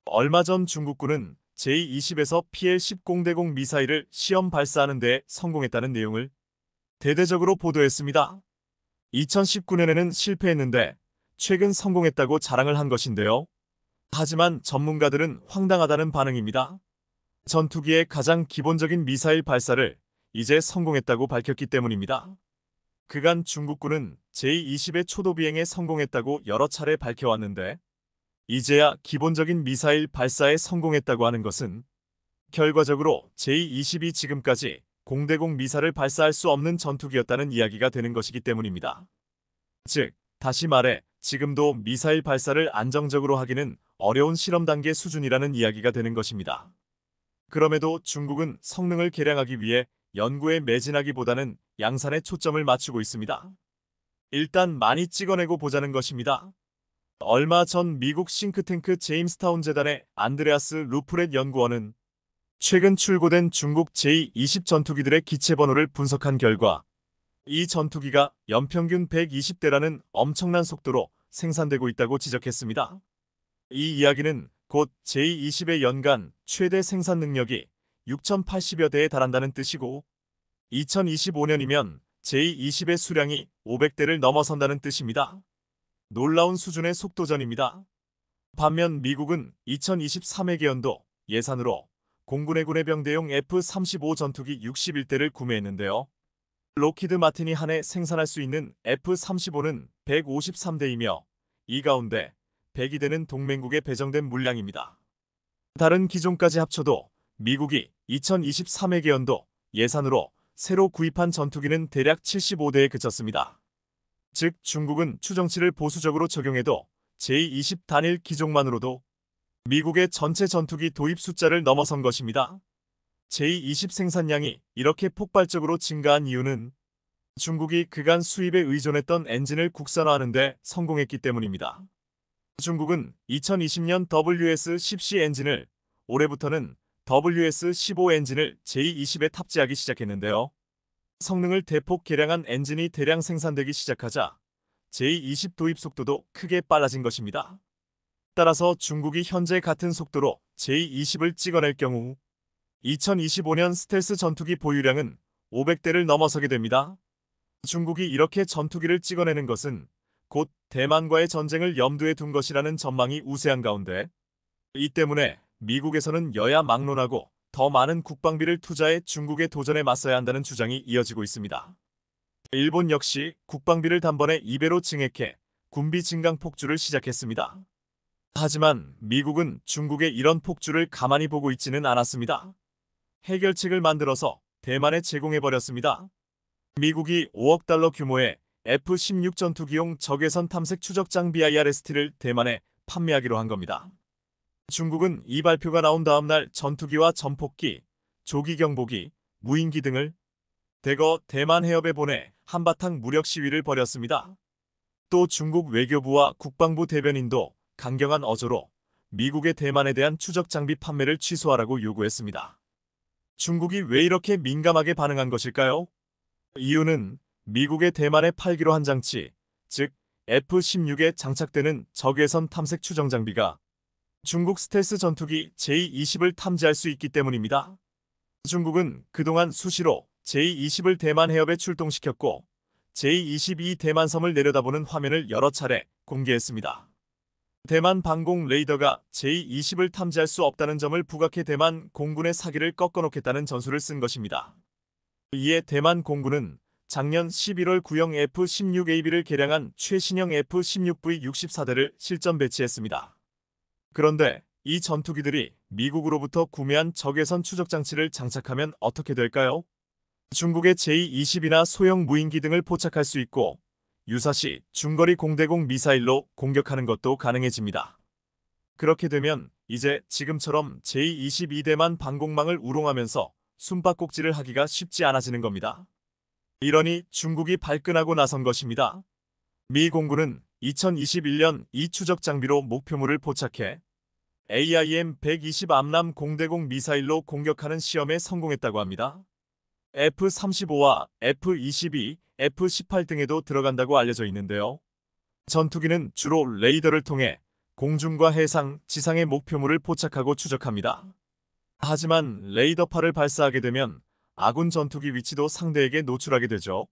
얼마 전 중국군은 제20에서 PL-10 공대공 미사일을 시험 발사하는 데 성공했다는 내용을 대대적으로 보도했습니다. 2019년에는 실패했는데 최근 성공했다고 자랑을 한 것인데요. 하지만 전문가들은 황당하다는 반응입니다. 전투기의 가장 기본적인 미사일 발사를 이제 성공했다고 밝혔기 때문입니다. 그간 중국군은 제20의 초도 비행에 성공했다고 여러 차례 밝혀왔는데 이제야 기본적인 미사일 발사에 성공했다고 하는 것은 결과적으로 제20이 지금까지 공대공 미사를 발사할 수 없는 전투기였다는 이야기가 되는 것이기 때문입니다. 즉, 다시 말해 지금도 미사일 발사를 안정적으로 하기는 어려운 실험 단계 수준이라는 이야기가 되는 것입니다. 그럼에도 중국은 성능을 개량하기 위해 연구에 매진하기보다는 양산에 초점을 맞추고 있습니다. 일단 많이 찍어내고 보자는 것입니다. 얼마 전 미국 싱크탱크 제임스타운 재단의 안드레아스 루프렛 연구원은 최근 출고된 중국 제2 20 전투기들의 기체 번호를 분석한 결과 이 전투기가 연평균 120대라는 엄청난 속도로 생산되고 있다고 지적했습니다. 이 이야기는 곧 제20의 연간 최대 생산 능력이 6,080여 대에 달한다는 뜻이고 2025년이면 제20의 수량이 500대를 넘어선다는 뜻입니다. 놀라운 수준의 속도전입니다. 반면 미국은 2 0 2 3회개연도 예산으로 공군의 군의병대용 F-35 전투기 61대를 구매했는데요. 로키드 마틴이 한해 생산할 수 있는 F-35는 153대이며 이 가운데 100이 되는 동맹국에 배정된 물량입니다. 다른 기종까지 합쳐도 미국이 2023회기 연도 예산으로 새로 구입한 전투기는 대략 75대에 그쳤습니다. 즉 중국은 추정치를 보수적으로 적용해도 제20 단일 기종만으로도 미국의 전체 전투기 도입 숫자를 넘어선 것입니다. 제20 생산량이 이렇게 폭발적으로 증가한 이유는 중국이 그간 수입에 의존했던 엔진을 국산화하는데 성공했기 때문입니다. 중국은 2020년 WS-10C 엔진을 올해부터는 WS-15 엔진을 제2 0에 탑재하기 시작했는데요. 성능을 대폭 개량한 엔진이 대량 생산되기 시작하자 제2 0 도입 속도도 크게 빨라진 것입니다. 따라서 중국이 현재 같은 속도로 제2 0을 찍어낼 경우 2025년 스텔스 전투기 보유량은 500대를 넘어서게 됩니다. 중국이 이렇게 전투기를 찍어내는 것은 곧 대만과의 전쟁을 염두에 둔 것이라는 전망이 우세한 가운데 이 때문에 미국에서는 여야 막론하고 더 많은 국방비를 투자해 중국의 도전에 맞서야 한다는 주장이 이어지고 있습니다. 일본 역시 국방비를 단번에 2배로 증액해 군비 증강 폭주를 시작했습니다. 하지만 미국은 중국의 이런 폭주를 가만히 보고 있지는 않았습니다. 해결책을 만들어서 대만에 제공해버렸습니다. 미국이 5억 달러 규모의 F-16 전투기용 적외선 탐색 추적 장비 IRST를 대만에 판매하기로 한 겁니다. 중국은 이 발표가 나온 다음 날 전투기와 전폭기, 조기 경보기, 무인기 등을 대거 대만 해협에 보내 한바탕 무력 시위를 벌였습니다. 또 중국 외교부와 국방부 대변인도 강경한 어조로 미국의 대만에 대한 추적 장비 판매를 취소하라고 요구했습니다. 중국이 왜 이렇게 민감하게 반응한 것일까요? 이유는 미국의 대만에 팔기로 한 장치, 즉 F-16에 장착되는 적외선 탐색 추정 장비가 중국 스텔스 전투기 J-20을 탐지할 수 있기 때문입니다. 중국은 그동안 수시로 J-20을 대만 해협에 출동시켰고 J-22 대만섬을 내려다보는 화면을 여러 차례 공개했습니다. 대만 방공 레이더가 제20을 탐지할 수 없다는 점을 부각해 대만 공군의 사기를 꺾어놓겠다는 전술을 쓴 것입니다. 이에 대만 공군은 작년 11월 구형 F-16AB를 개량한 최신형 F-16V 64대를 실전 배치했습니다. 그런데 이 전투기들이 미국으로부터 구매한 적외선 추적 장치를 장착하면 어떻게 될까요? 중국의 제20이나 소형 무인기 등을 포착할 수 있고 유사시 중거리 공대공 미사일로 공격하는 것도 가능해집니다. 그렇게 되면 이제 지금처럼 제22대만 방공망을 우롱하면서 숨바꼭질을 하기가 쉽지 않아지는 겁니다. 이러니 중국이 발끈하고 나선 것입니다. 미 공군은 2021년 이 추적 장비로 목표물을 포착해 AIM-120 암남 공대공 미사일로 공격하는 시험에 성공했다고 합니다. F-35와 F-22, F-18 등에도 들어간다고 알려져 있는데요. 전투기는 주로 레이더를 통해 공중과 해상, 지상의 목표물을 포착하고 추적합니다. 하지만 레이더파를 발사하게 되면 아군 전투기 위치도 상대에게 노출하게 되죠.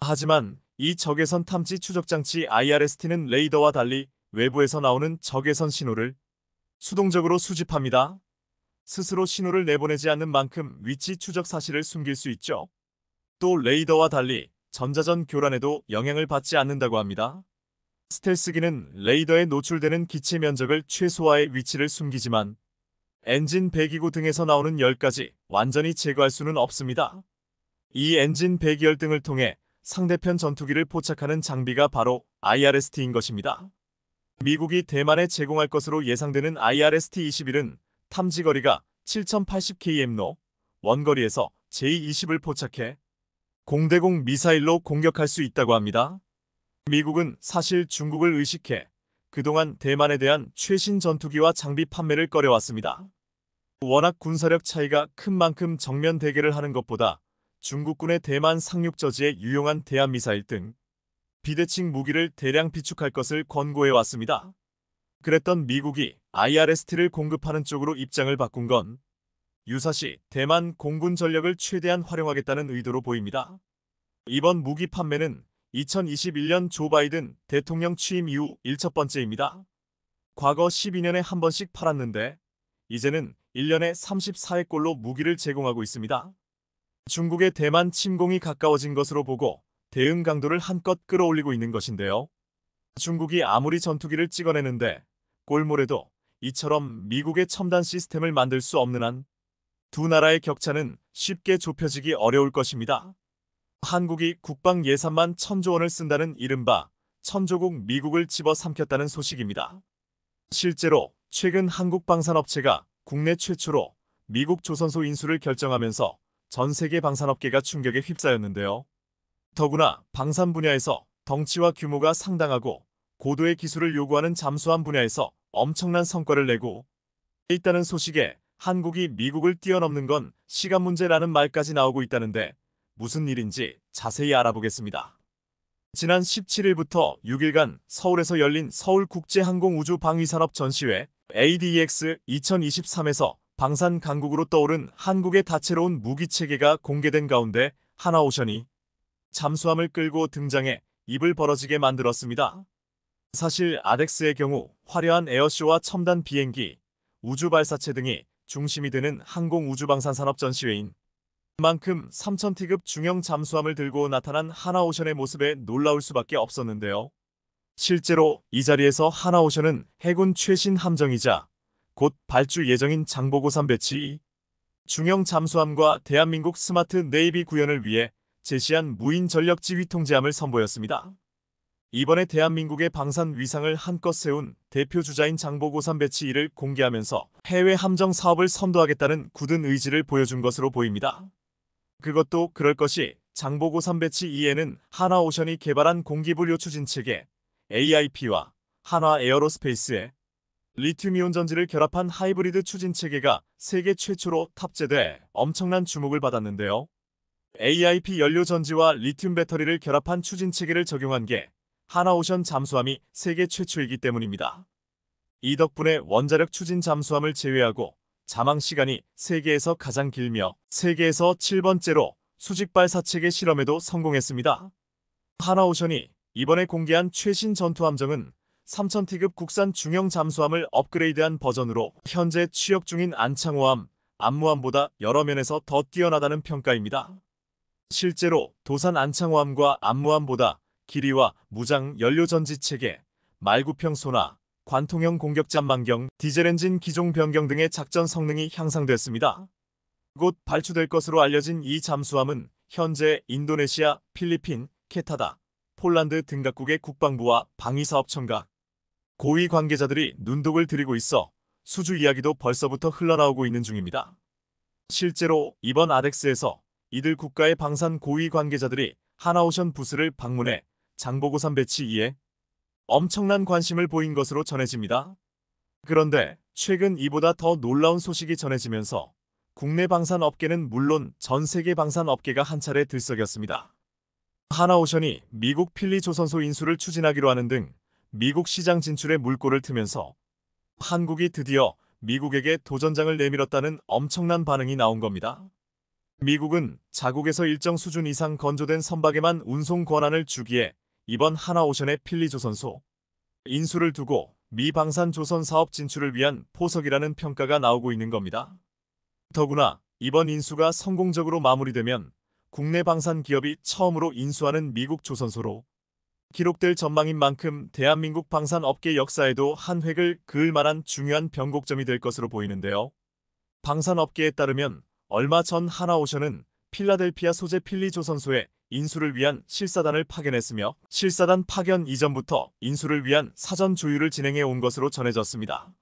하지만 이 적외선 탐지 추적장치 IRST는 레이더와 달리 외부에서 나오는 적외선 신호를 수동적으로 수집합니다. 스스로 신호를 내보내지 않는 만큼 위치 추적 사실을 숨길 수 있죠. 또 레이더와 달리 전자전 교란에도 영향을 받지 않는다고 합니다. 스텔스기는 레이더에 노출되는 기체 면적을 최소화해 위치를 숨기지만 엔진 배기구 등에서 나오는 열까지 완전히 제거할 수는 없습니다. 이 엔진 배기열 등을 통해 상대편 전투기를 포착하는 장비가 바로 IRST인 것입니다. 미국이 대만에 제공할 것으로 예상되는 IRST-21은 탐지거리가 7080km로 원거리에서 j 2 0을 포착해 공대공 미사일로 공격할 수 있다고 합니다. 미국은 사실 중국을 의식해 그동안 대만에 대한 최신 전투기와 장비 판매를 꺼려왔습니다. 워낙 군사력 차이가 큰 만큼 정면 대결을 하는 것보다 중국군의 대만 상륙 저지에 유용한 대한미사일 등 비대칭 무기를 대량 비축할 것을 권고해왔습니다. 그랬던 미국이 IRST를 공급하는 쪽으로 입장을 바꾼 건 유사시 대만 공군 전력을 최대한 활용하겠다는 의도로 보입니다. 이번 무기 판매는 2021년 조 바이든 대통령 취임 이후 1첫 번째입니다. 과거 12년에 한 번씩 팔았는데 이제는 1년에 34회꼴로 무기를 제공하고 있습니다. 중국의 대만 침공이 가까워진 것으로 보고 대응 강도를 한껏 끌어올리고 있는 것인데요. 중국이 아무리 전투기를 찍어내는데 꼴모래도 이처럼 미국의 첨단 시스템을 만들 수 없는 한두 나라의 격차는 쉽게 좁혀지기 어려울 것입니다. 한국이 국방 예산만 천조 원을 쓴다는 이른바 천조국 미국을 집어삼켰다는 소식입니다. 실제로 최근 한국 방산업체가 국내 최초로 미국 조선소 인수를 결정하면서 전 세계 방산업계가 충격에 휩싸였는데요. 더구나 방산 분야에서 덩치와 규모가 상당하고 고도의 기술을 요구하는 잠수함 분야에서 엄청난 성과를 내고 있다는 소식에 한국이 미국을 뛰어넘는 건 시간 문제라는 말까지 나오고 있다는데 무슨 일인지 자세히 알아보겠습니다. 지난 17일부터 6일간 서울에서 열린 서울국제항공우주방위산업 전시회 ADEX 2023에서 방산 강국으로 떠오른 한국의 다채로운 무기체계가 공개된 가운데 하나오션이 잠수함을 끌고 등장해 입을 벌어지게 만들었습니다. 사실 아덱스의 경우 화려한 에어쇼와 첨단 비행기, 우주발사체 등이 중심이 되는 항공우주방산 산업 전시회인 만큼 3000T급 중형 잠수함을 들고 나타난 하나오션의 모습에 놀라울 수밖에 없었는데요. 실제로 이 자리에서 하나오션은 해군 최신 함정이자 곧 발주 예정인 장보고산 배치 중형 잠수함과 대한민국 스마트 네이비 구현을 위해 제시한 무인 전력 지휘 통제함을 선보였습니다. 이번에 대한민국의 방산 위상을 한껏 세운 대표 주자인 장보고산 배치 1을 공개하면서 해외 함정 사업을 선도하겠다는 굳은 의지를 보여준 것으로 보입니다. 그것도 그럴 것이 장보고산 배치 2에는 하나오션이 개발한 공기분류 추진체계 AIP와 하나 에어로스페이스에 리튬이온 전지를 결합한 하이브리드 추진체계가 세계 최초로 탑재돼 엄청난 주목을 받았는데요. AIP 연료 전지와 리튬 배터리를 결합한 추진체계를 적용한 게 하나오션 잠수함이 세계 최초이기 때문입니다. 이 덕분에 원자력 추진 잠수함을 제외하고 자망 시간이 세계에서 가장 길며 세계에서 7번째로 수직 발사체계 실험에도 성공했습니다. 하나오션이 이번에 공개한 최신 전투 함정은 3000T급 국산 중형 잠수함을 업그레이드한 버전으로 현재 취역 중인 안창호함, 안무함보다 여러 면에서 더 뛰어나다는 평가입니다. 실제로 도산 안창호함과 안무함보다 길이와 무장 연료 전지 체계, 말구평 소나, 관통형 공격 잠망경, 디젤 엔진 기종 변경 등의 작전 성능이 향상됐습니다. 곧 발주될 것으로 알려진 이 잠수함은 현재 인도네시아, 필리핀, 케타다, 폴란드 등 각국의 국방부와 방위사업청각, 고위 관계자들이 눈독을 들이고 있어 수주 이야기도 벌써부터 흘러나오고 있는 중입니다. 실제로 이번 아덱스에서 이들 국가의 방산 고위 관계자들이 하나오션 부스를 방문해 장보고 선배치 이에 엄청난 관심을 보인 것으로 전해집니다. 그런데 최근 이보다 더 놀라운 소식이 전해지면서 국내 방산 업계는 물론 전 세계 방산 업계가 한 차례 들썩였습니다. 하나오션이 미국 필리 조선소 인수를 추진하기로 하는 등 미국 시장 진출의 물꼬를 트면서 한국이 드디어 미국에게 도전장을 내밀었다는 엄청난 반응이 나온 겁니다. 미국은 자국에서 일정 수준 이상 건조된 선박에만 운송 권한을 주기에 이번 하나오션의 필리조선소 인수를 두고 미방산 조선 사업 진출을 위한 포석이라는 평가가 나오고 있는 겁니다. 더구나 이번 인수가 성공적으로 마무리되면 국내 방산 기업이 처음으로 인수하는 미국 조선소로 기록될 전망인 만큼 대한민국 방산 업계 역사에도 한 획을 그을 만한 중요한 변곡점이 될 것으로 보이는데요. 방산 업계에 따르면 얼마 전 하나오션은 필라델피아 소재 필리조선소에 인수를 위한 실사단을 파견했으며 실사단 파견 이전부터 인수를 위한 사전 조율을 진행해 온 것으로 전해졌습니다.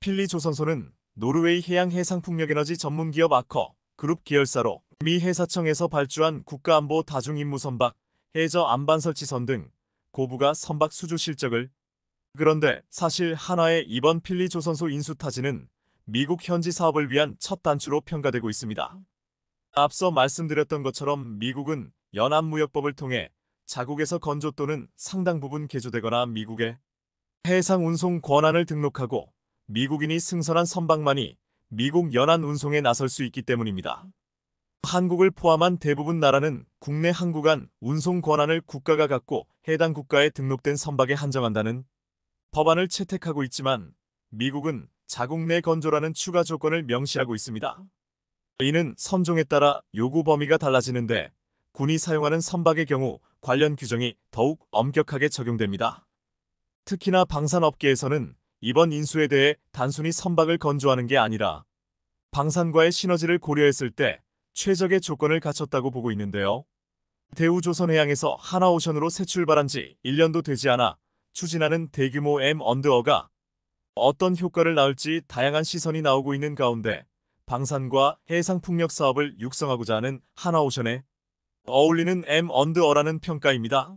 필리 조선소는 노르웨이 해양해상풍력에너지 전문기업 아커 그룹 계열사로 미 해사청에서 발주한 국가안보 다중임무선박, 해저 안반설치선 등 고부가 선박 수주 실적을 그런데 사실 하나의 이번 필리 조선소 인수 타지는 미국 현지 사업을 위한 첫 단추로 평가되고 있습니다. 앞서 말씀드렸던 것처럼 미국은 연합무역법을 통해 자국에서 건조 또는 상당 부분 개조되거나 미국에 해상 운송 권한을 등록하고 미국인이 승선한 선박만이 미국 연안 운송에 나설 수 있기 때문입니다. 한국을 포함한 대부분 나라는 국내 항구간 운송 권한을 국가가 갖고 해당 국가에 등록된 선박에 한정한다는 법안을 채택하고 있지만 미국은 자국 내 건조라는 추가 조건을 명시하고 있습니다. 이는 선종에 따라 요구 범위가 달라지는데 군이 사용하는 선박의 경우 관련 규정이 더욱 엄격하게 적용됩니다. 특히나 방산업계에서는 이번 인수에 대해 단순히 선박을 건조하는 게 아니라 방산과의 시너지를 고려했을 때 최적의 조건을 갖췄다고 보고 있는데요. 대우조선해양에서 하나오션으로 새 출발한 지 1년도 되지 않아 추진하는 대규모 M 언더어가 어떤 효과를 낳을지 다양한 시선이 나오고 있는 가운데 방산과 해상풍력 사업을 육성하고자 하는 하나오션의 어울리는 M 언드어라는 평가입니다.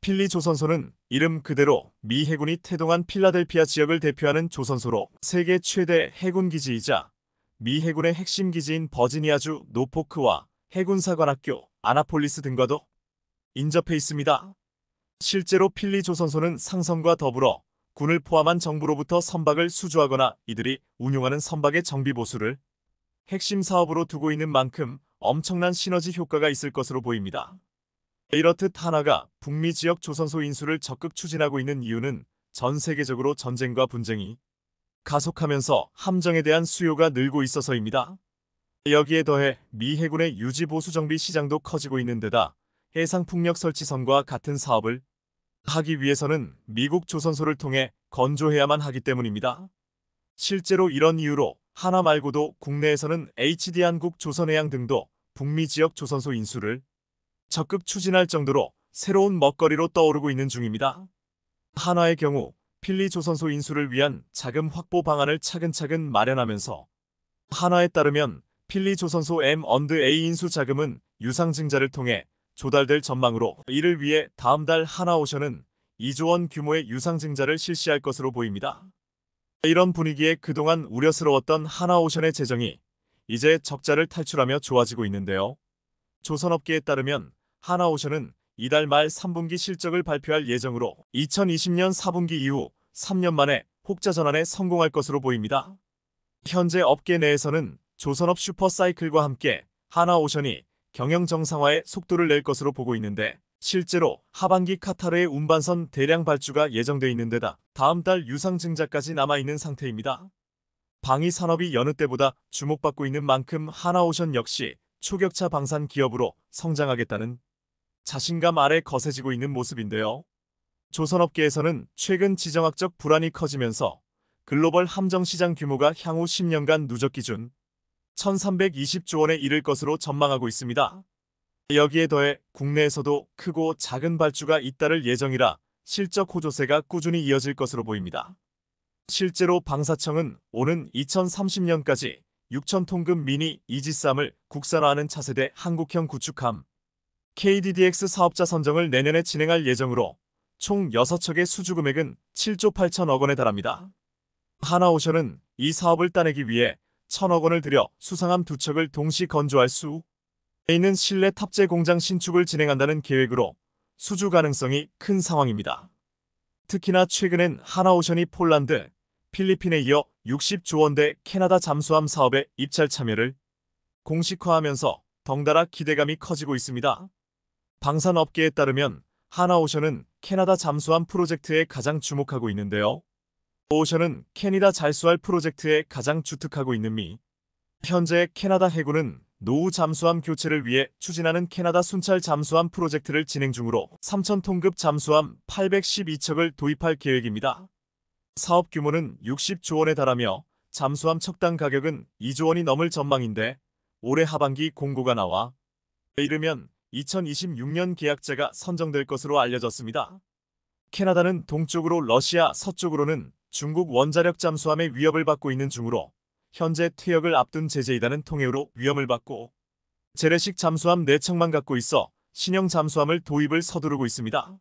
필리 조선소는 이름 그대로 미 해군이 태동한 필라델피아 지역을 대표하는 조선소로 세계 최대 해군 기지이자 미 해군의 핵심 기지인 버지니아주 노포크와 해군사관학교 아나폴리스 등과도 인접해 있습니다. 실제로 필리 조선소는 상선과 더불어 군을 포함한 정부로부터 선박을 수주하거나 이들이 운용하는 선박의 정비 보수를 핵심 사업으로 두고 있는 만큼 엄청난 시너지 효과가 있을 것으로 보입니다. 이렇듯 하나가 북미 지역 조선소 인수를 적극 추진하고 있는 이유는 전 세계적으로 전쟁과 분쟁이 가속하면서 함정에 대한 수요가 늘고 있어서입니다. 여기에 더해 미 해군의 유지보수 정비 시장도 커지고 있는 데다 해상풍력 설치선과 같은 사업을 하기 위해서는 미국 조선소를 통해 건조해야만 하기 때문입니다. 실제로 이런 이유로 하나 말고도 국내에서는 HD 한국 조선해양 등도 북미 지역 조선소 인수를 적극 추진할 정도로 새로운 먹거리로 떠오르고 있는 중입니다. 한화의 경우 필리 조선소 인수를 위한 자금 확보 방안을 차근차근 마련하면서 한화에 따르면 필리 조선소 M&A 인수 자금은 유상증자를 통해 조달될 전망으로 이를 위해 다음 달 하나오션은 2조 원 규모의 유상증자를 실시할 것으로 보입니다. 이런 분위기에 그동안 우려스러웠던 하나오션의 재정이 이제 적자를 탈출하며 좋아지고 있는데요. 조선업계에 따르면 하나오션은 이달 말 3분기 실적을 발표할 예정으로 2020년 4분기 이후 3년 만에 혹자 전환에 성공할 것으로 보입니다. 현재 업계 내에서는 조선업 슈퍼사이클과 함께 하나오션이 경영 정상화에 속도를 낼 것으로 보고 있는데 실제로 하반기 카타르의 운반선 대량 발주가 예정돼 있는 데다 다음 달 유상 증자까지 남아있는 상태입니다. 방위 산업이 여느 때보다 주목받고 있는 만큼 하나오션 역시 초격차 방산 기업으로 성장하겠다는 자신감 아래 거세지고 있는 모습인데요. 조선업계에서는 최근 지정학적 불안이 커지면서 글로벌 함정시장 규모가 향후 10년간 누적 기준 1320조 원에 이를 것으로 전망하고 있습니다. 여기에 더해 국내에서도 크고 작은 발주가 잇따를 예정이라 실적 호조세가 꾸준히 이어질 것으로 보입니다. 실제로 방사청은 오는 2030년까지 6천톤급 미니 이지쌈을 국산화하는 차세대 한국형 구축함 KDDX 사업자 선정을 내년에 진행할 예정으로 총 6척의 수주 금액은 7조 8천억 원에 달합니다. 하나오션은 이 사업을 따내기 위해 1천억 원을 들여 수상함 두 척을 동시 건조할 수 있는 실내 탑재 공장 신축을 진행한다는 계획으로 수주 가능성이 큰 상황입니다. 특히나 최근엔 하나오션이 폴란드, 필리핀에 이어 60조 원대 캐나다 잠수함 사업에 입찰 참여를 공식화하면서 덩달아 기대감이 커지고 있습니다. 방산업계에 따르면 하나오션은 캐나다 잠수함 프로젝트에 가장 주목하고 있는데요. 오션은 캐니다 잘수할 프로젝트에 가장 주특하고 있는 미. 현재 캐나다 해군은 노후 잠수함 교체를 위해 추진하는 캐나다 순찰 잠수함 프로젝트를 진행 중으로 3천톤급 잠수함 812척을 도입할 계획입니다. 사업 규모는 60조 원에 달하며 잠수함 척당 가격은 2조 원이 넘을 전망인데 올해 하반기 공고가 나와 이르면 2026년 계약자가 선정될 것으로 알려졌습니다. 캐나다는 동쪽으로 러시아, 서쪽으로는 중국 원자력 잠수함의 위협을 받고 있는 중으로 현재 퇴역을 앞둔 제재이다는 통해로 위험을 받고 재래식 잠수함 4척만 갖고 있어 신형 잠수함을 도입을 서두르고 있습니다.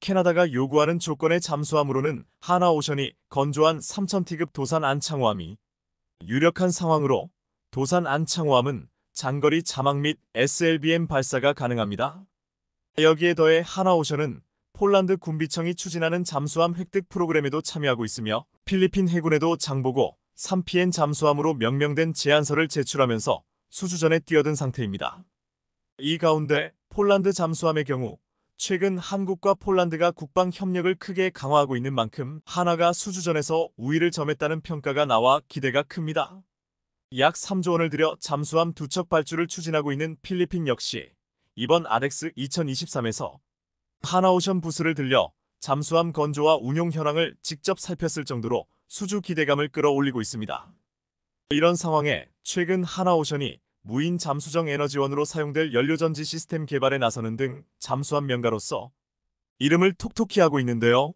캐나다가 요구하는 조건의 잠수함으로는 하나오션이 건조한 3,000T급 도산 안창호함이 유력한 상황으로 도산 안창호함은 장거리 자막 및 SLBM 발사가 가능합니다. 여기에 더해 하나오션은 폴란드 군비청이 추진하는 잠수함 획득 프로그램에도 참여하고 있으며 필리핀 해군에도 장보고 3 p n 잠수함으로 명명된 제안서를 제출하면서 수주전에 뛰어든 상태입니다. 이 가운데 폴란드 잠수함의 경우 최근 한국과 폴란드가 국방 협력을 크게 강화하고 있는 만큼 하나가 수주전에서 우위를 점했다는 평가가 나와 기대가 큽니다. 약 3조 원을 들여 잠수함 두척 발주를 추진하고 있는 필리핀 역시 이번 아덱스 2023에서 하나오션 부스를 들려 잠수함 건조와 운용 현황을 직접 살폈을 정도로 수주 기대감을 끌어올리고 있습니다. 이런 상황에 최근 하나오션이 무인 잠수정 에너지원으로 사용될 연료전지 시스템 개발에 나서는 등 잠수함 명가로서 이름을 톡톡히 하고 있는데요.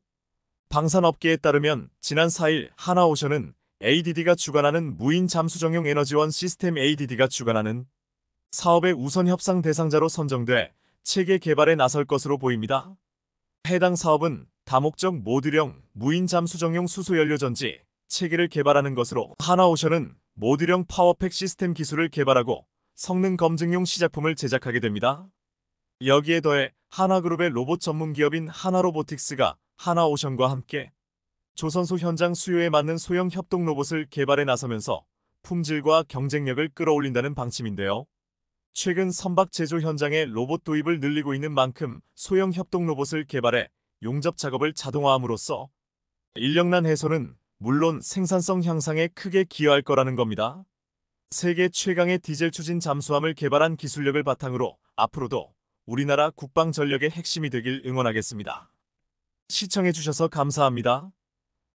방산업계에 따르면 지난 4일 하나오션은 ADD가 주관하는 무인 잠수정용 에너지원 시스템 ADD가 주관하는 사업의 우선 협상 대상자로 선정돼 체계 개발에 나설 것으로 보입니다. 해당 사업은 다목적 모듈형 무인 잠수정용 수소연료전지 체계를 개발하는 것으로 하나오션은 모듈형 파워팩 시스템 기술을 개발하고 성능 검증용 시작품을 제작하게 됩니다. 여기에 더해 하나그룹의 로봇 전문 기업인 하나로보틱스가 하나오션과 함께 조선소 현장 수요에 맞는 소형 협동 로봇을 개발해 나서면서 품질과 경쟁력을 끌어올린다는 방침인데요. 최근 선박 제조 현장에 로봇 도입을 늘리고 있는 만큼 소형 협동 로봇을 개발해 용접 작업을 자동화함으로써 인력난 해소는 물론 생산성 향상에 크게 기여할 거라는 겁니다. 세계 최강의 디젤 추진 잠수함을 개발한 기술력을 바탕으로 앞으로도 우리나라 국방 전력의 핵심이 되길 응원하겠습니다. 시청해주셔서 감사합니다.